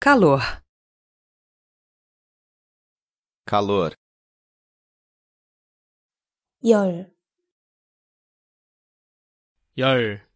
Calor. Calor. 열. 열.